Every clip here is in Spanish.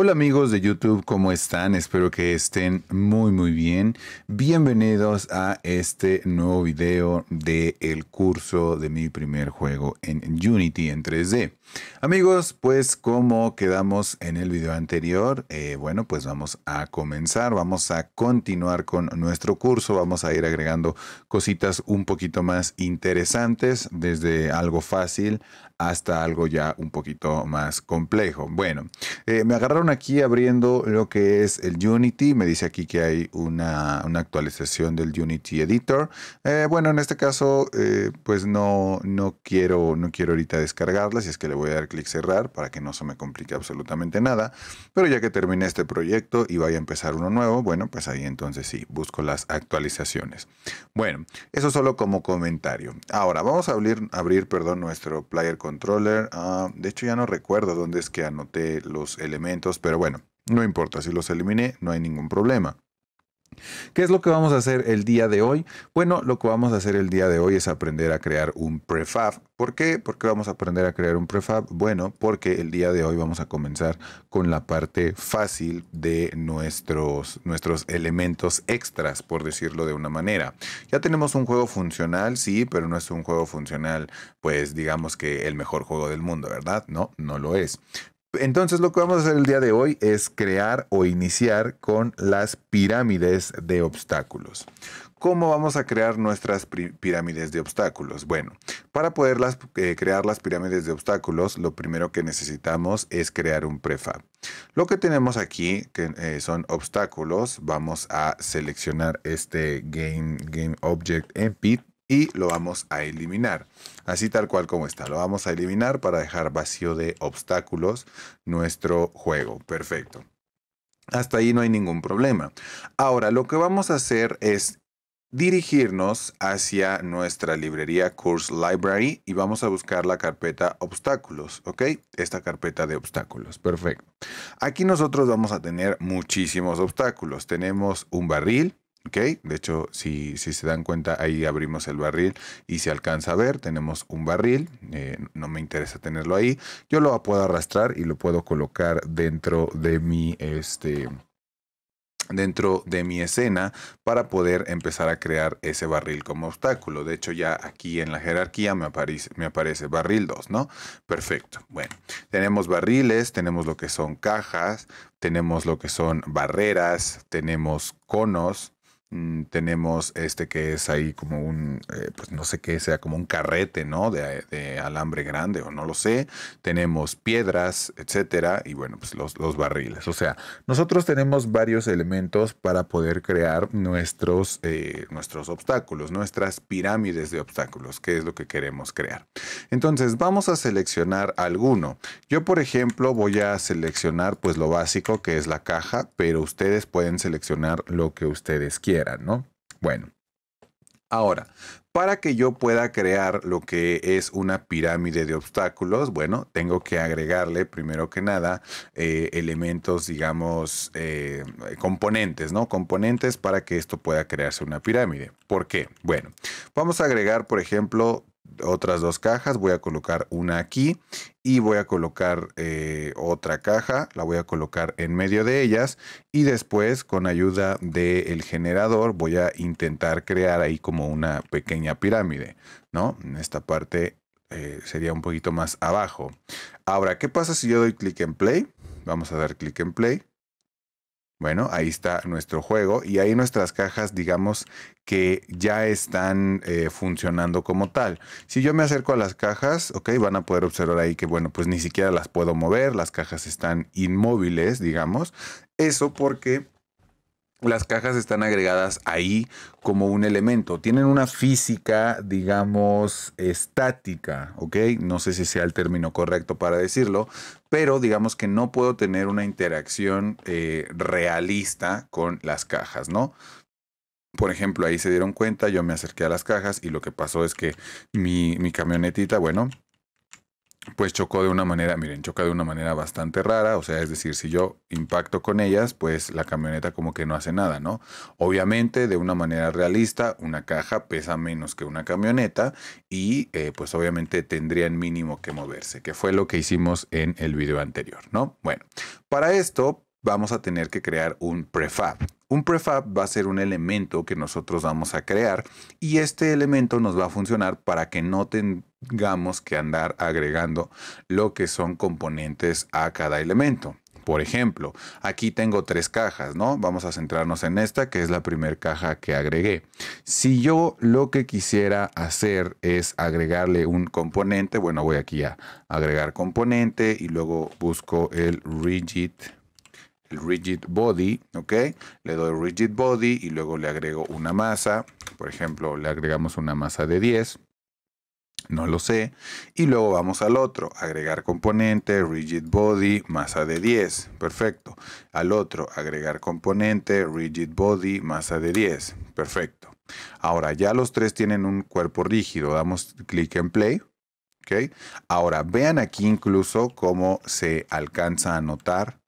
Hola amigos de YouTube, ¿cómo están? Espero que estén muy muy bien. Bienvenidos a este nuevo video del curso de mi primer juego en Unity en 3D. Amigos, pues como quedamos en el video anterior, eh, bueno, pues vamos a comenzar, vamos a continuar con nuestro curso, vamos a ir agregando cositas un poquito más interesantes, desde algo fácil hasta algo ya un poquito más complejo. Bueno, eh, me agarraron aquí abriendo lo que es el Unity, me dice aquí que hay una, actualización del Unity Editor. Eh, bueno, en este caso, pues no, no, quiero, no quiero ahorita descargarla, si es que le voy a dar clic cerrar para que no se me complique absolutamente nada. Pero ya que termine este proyecto y vaya a empezar uno nuevo, bueno, pues ahí entonces sí, busco las actualizaciones. Bueno, eso solo como comentario. Ahora, vamos a abrir, abrir perdón, nuestro player controller. Ah, de hecho, ya no recuerdo dónde es que anoté los elementos, pero bueno, no importa, si los eliminé, no hay ningún problema. ¿Qué es lo que vamos a hacer el día de hoy? Bueno, lo que vamos a hacer el día de hoy es aprender a crear un prefab. ¿Por qué? ¿Por qué vamos a aprender a crear un prefab? Bueno, porque el día de hoy vamos a comenzar con la parte fácil de nuestros, nuestros elementos extras, por decirlo de una manera. Ya tenemos un juego funcional, sí, pero no es un juego funcional, pues digamos que el mejor juego del mundo, ¿verdad? No, no lo es. Entonces lo que vamos a hacer el día de hoy es crear o iniciar con las pirámides de obstáculos. ¿Cómo vamos a crear nuestras pirámides de obstáculos? Bueno, para poder eh, crear las pirámides de obstáculos, lo primero que necesitamos es crear un prefab. Lo que tenemos aquí que, eh, son obstáculos. Vamos a seleccionar este Game, game Object en PIT y lo vamos a eliminar. Así tal cual como está. Lo vamos a eliminar para dejar vacío de obstáculos nuestro juego. Perfecto. Hasta ahí no hay ningún problema. Ahora, lo que vamos a hacer es dirigirnos hacia nuestra librería Course Library y vamos a buscar la carpeta obstáculos, ¿ok? Esta carpeta de obstáculos, perfecto. Aquí nosotros vamos a tener muchísimos obstáculos. Tenemos un barril, de hecho, si, se dan cuenta, ahí abrimos el barril y se alcanza a ver, tenemos un barril, eh, no me interesa tenerlo ahí, yo lo puedo arrastrar y lo puedo colocar dentro de mi, este, dentro de mi escena para poder empezar a crear ese barril como obstáculo. De hecho, ya aquí en la jerarquía me aparece, me aparece barril 2, ¿no? Perfecto. Bueno, tenemos barriles, tenemos lo que son cajas, tenemos lo que son barreras, tenemos conos, Mm, tenemos este que es ahí como un, eh, pues no sé qué sea, como un carrete, ¿no? De, alambre grande o no lo sé. Tenemos piedras, etcétera, y bueno, pues los, barriles. O sea, nosotros tenemos varios elementos para poder crear nuestros, eh, nuestros obstáculos, nuestras pirámides de obstáculos, que es lo que queremos crear. Entonces, vamos a seleccionar alguno. Yo, por ejemplo, voy a seleccionar pues lo básico que es la caja, pero ustedes pueden seleccionar lo que ustedes quieran. ¿no? Bueno. Ahora, para que yo pueda crear lo que es una pirámide de obstáculos, bueno, tengo que agregarle primero que nada eh, elementos, digamos, eh, componentes, ¿no? Componentes para que esto pueda crearse una pirámide. ¿Por qué? Bueno, vamos a agregar, por ejemplo, otras dos cajas, voy a colocar una aquí y voy a colocar eh, otra caja, la voy a colocar en medio de ellas y después con ayuda del generador voy a intentar crear ahí como una pequeña pirámide, ¿no? En esta parte eh, sería un poquito más abajo. Ahora, ¿qué pasa si yo doy clic en play? Vamos a dar clic en play. Bueno, ahí está nuestro juego y ahí nuestras cajas, digamos que ya están eh, funcionando como tal. Si yo me acerco a las cajas, ok, van a poder observar ahí que, bueno, pues ni siquiera las puedo mover, las cajas están inmóviles, digamos. Eso porque las cajas están agregadas ahí como un elemento. Tienen una física, digamos, estática, ¿ok? No sé si sea el término correcto para decirlo, pero digamos que no puedo tener una interacción eh, realista con las cajas, ¿no? Por ejemplo, ahí se dieron cuenta, yo me acerqué a las cajas y lo que pasó es que mi, mi camionetita, bueno, pues chocó de una manera, miren, choca de una manera bastante rara, o sea, es decir, si yo impacto con ellas, pues la camioneta como que no hace nada, ¿no? Obviamente, de una manera realista, una caja pesa menos que una camioneta y eh, pues obviamente tendrían mínimo que moverse, que fue lo que hicimos en el video anterior, ¿no? Bueno, para esto vamos a tener que crear un prefab. Un prefab va a ser un elemento que nosotros vamos a crear y este elemento nos va a funcionar para que no tengamos que andar agregando lo que son componentes a cada elemento. Por ejemplo, aquí tengo tres cajas, ¿no? Vamos a centrarnos en esta, que es la primera caja que agregué. Si yo lo que quisiera hacer es agregarle un componente, bueno, voy aquí a agregar componente y luego busco el rigid el rigid body, ¿ok? Le doy rigid body y luego le agrego una masa, por ejemplo, le agregamos una masa de 10, no lo sé, y luego vamos al otro, agregar componente, rigid body, masa de 10, perfecto. Al otro, agregar componente, rigid body, masa de 10, perfecto. Ahora, ya los tres tienen un cuerpo rígido, damos clic en play, ¿ok? Ahora, vean aquí incluso cómo se alcanza a notar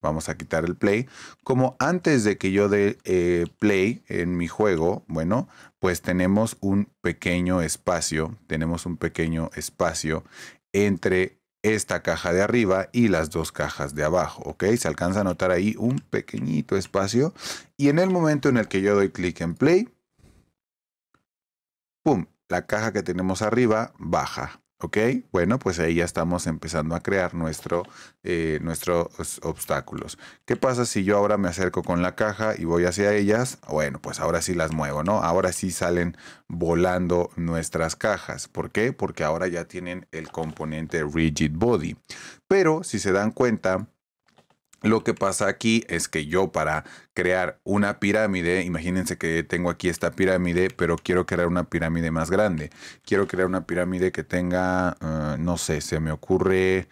vamos a quitar el play, como antes de que yo dé eh, play en mi juego, bueno, pues tenemos un pequeño espacio, tenemos un pequeño espacio entre esta caja de arriba y las dos cajas de abajo, ¿ok? Se alcanza a notar ahí un pequeñito espacio y en el momento en el que yo doy clic en play, ¡pum! La caja que tenemos arriba baja. ¿Ok? Bueno, pues ahí ya estamos empezando a crear nuestro, eh, nuestros obstáculos. ¿Qué pasa si yo ahora me acerco con la caja y voy hacia ellas? Bueno, pues ahora sí las muevo, ¿no? Ahora sí salen volando nuestras cajas. ¿Por qué? Porque ahora ya tienen el componente Rigid Body. Pero si se dan cuenta, lo que pasa aquí es que yo para crear una pirámide, imagínense que tengo aquí esta pirámide, pero quiero crear una pirámide más grande. Quiero crear una pirámide que tenga, eh, no sé, se me ocurre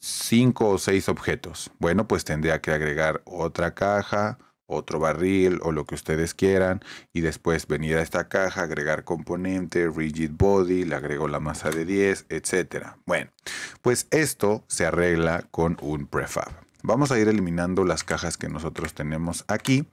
cinco o seis objetos. Bueno, pues tendría que agregar otra caja, otro barril o lo que ustedes quieran y después venir a esta caja, agregar componente, rigid body, le agrego la masa de 10, etcétera. Bueno, pues esto se arregla con un prefab. Vamos a ir eliminando las cajas que nosotros tenemos aquí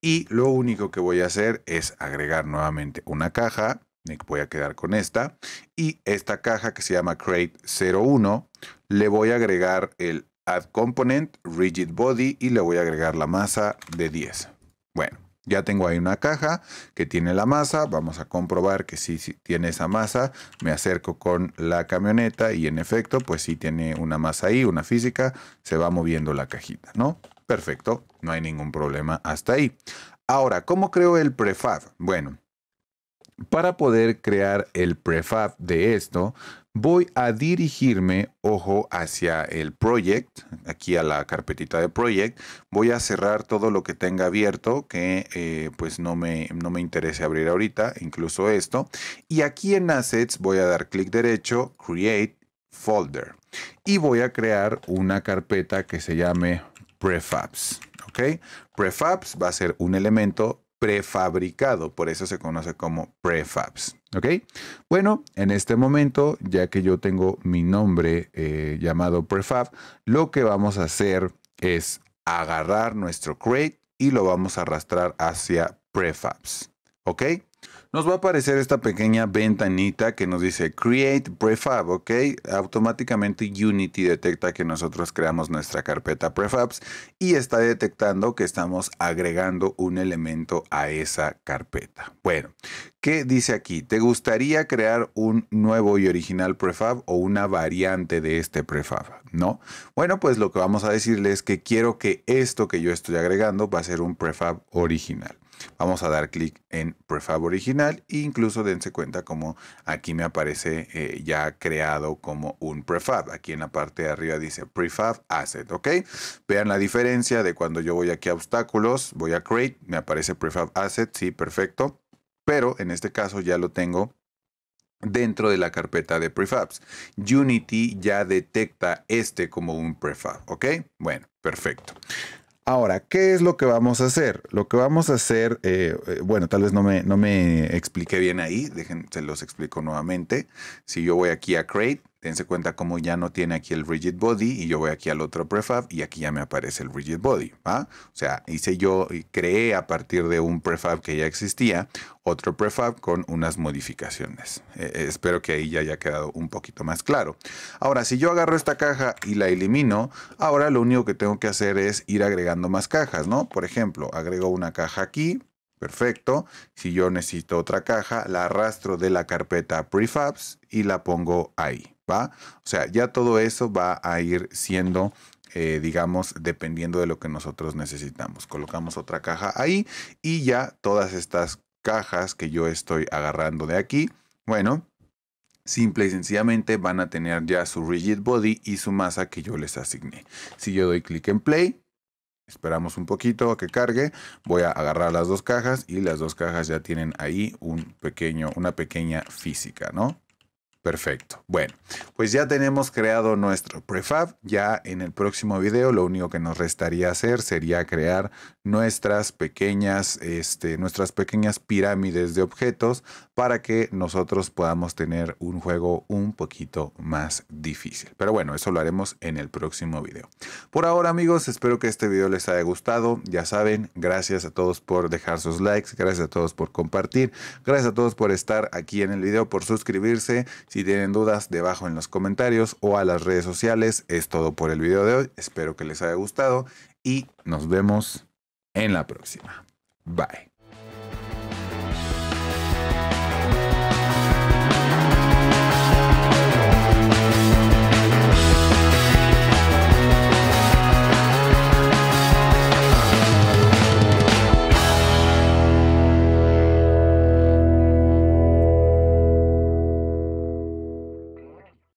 y lo único que voy a hacer es agregar nuevamente una caja, me voy a quedar con esta y esta caja que se llama crate 01 le voy a agregar el add component rigid body y le voy a agregar la masa de 10. Bueno, ya tengo ahí una caja que tiene la masa. Vamos a comprobar que sí, tiene esa masa. Me acerco con la camioneta y en efecto, pues sí tiene una masa ahí, una física. Se va moviendo la cajita, ¿no? Perfecto, no hay ningún problema hasta ahí. Ahora, ¿cómo creo el prefab? Bueno, para poder crear el prefab de esto, voy a dirigirme, ojo, hacia el project, aquí a la carpetita de project, voy a cerrar todo lo que tenga abierto, que eh, pues no me, no me interese abrir ahorita, incluso esto, y aquí en assets voy a dar clic derecho, create folder, y voy a crear una carpeta que se llame prefabs, ¿ok? Prefabs va a ser un elemento prefabricado, por eso se conoce como prefabs. ¿Ok? Bueno, en este momento, ya que yo tengo mi nombre eh, llamado prefab, lo que vamos a hacer es agarrar nuestro crate y lo vamos a arrastrar hacia prefabs. ¿Ok? nos va a aparecer esta pequeña ventanita que nos dice Create Prefab, ¿ok? Automáticamente Unity detecta que nosotros creamos nuestra carpeta Prefabs y está detectando que estamos agregando un elemento a esa carpeta. Bueno, ¿qué dice aquí? ¿Te gustaría crear un nuevo y original prefab o una variante de este prefab? ¿No? Bueno, pues lo que vamos a decirle es que quiero que esto que yo estoy agregando va a ser un prefab original. Vamos a dar clic en prefab original e incluso dense cuenta como aquí me aparece eh, ya creado como un prefab. Aquí en la parte de arriba dice prefab asset, ¿ok? Vean la diferencia de cuando yo voy aquí a obstáculos, voy a create, me aparece prefab asset, sí, perfecto. Pero en este caso ya lo tengo dentro de la carpeta de prefabs. Unity ya detecta este como un prefab, ¿ok? Bueno, perfecto. Ahora, ¿qué es lo que vamos a hacer? Lo que vamos a hacer, eh, eh, bueno, tal vez no me, no me expliqué bien ahí, dejen, se los explico nuevamente. Si yo voy aquí a Create, Tense cuenta como ya no tiene aquí el rigid body y yo voy aquí al otro prefab y aquí ya me aparece el rigid body. O sea, hice yo y creé a partir de un prefab que ya existía otro prefab con unas modificaciones. E, e, espero que ahí ya haya quedado un poquito más claro. Ahora, si yo agarro esta caja y la elimino, ahora lo único que tengo que hacer es ir agregando más cajas, ¿no? Por ejemplo, agrego una caja aquí, Perfecto. Si yo necesito otra caja, la arrastro de la carpeta prefabs y la pongo ahí. O sea, ya todo eso va a ir siendo... Eh, digamos, dependiendo de lo que nosotros necesitamos. Colocamos otra caja ahí y ya todas estas cajas que yo estoy agarrando de aquí, bueno, simple y sencillamente van a tener ya su rigid body y su masa que yo les asigné. Si yo doy clic en play, esperamos un poquito a que cargue, voy a agarrar las dos cajas y las dos cajas ya tienen ahí un pequeño, una pequeña física, ¿no? Perfecto. Bueno, pues ya tenemos creado nuestro prefab. Ya en el próximo video lo único que nos restaría hacer sería crear nuestras pequeñas, este, nuestras pequeñas pirámides de objetos para que nosotros podamos tener un juego un poquito más difícil. Pero bueno, eso lo haremos en el próximo video. Por ahora amigos, espero que este video les haya gustado. Ya saben, gracias a todos por dejar sus likes, gracias a todos por compartir, gracias a todos por estar aquí en el video, por suscribirse si tienen dudas, debajo en los comentarios o a las redes sociales. Es todo por el video de hoy. Espero que les haya gustado y nos vemos en la próxima. Bye.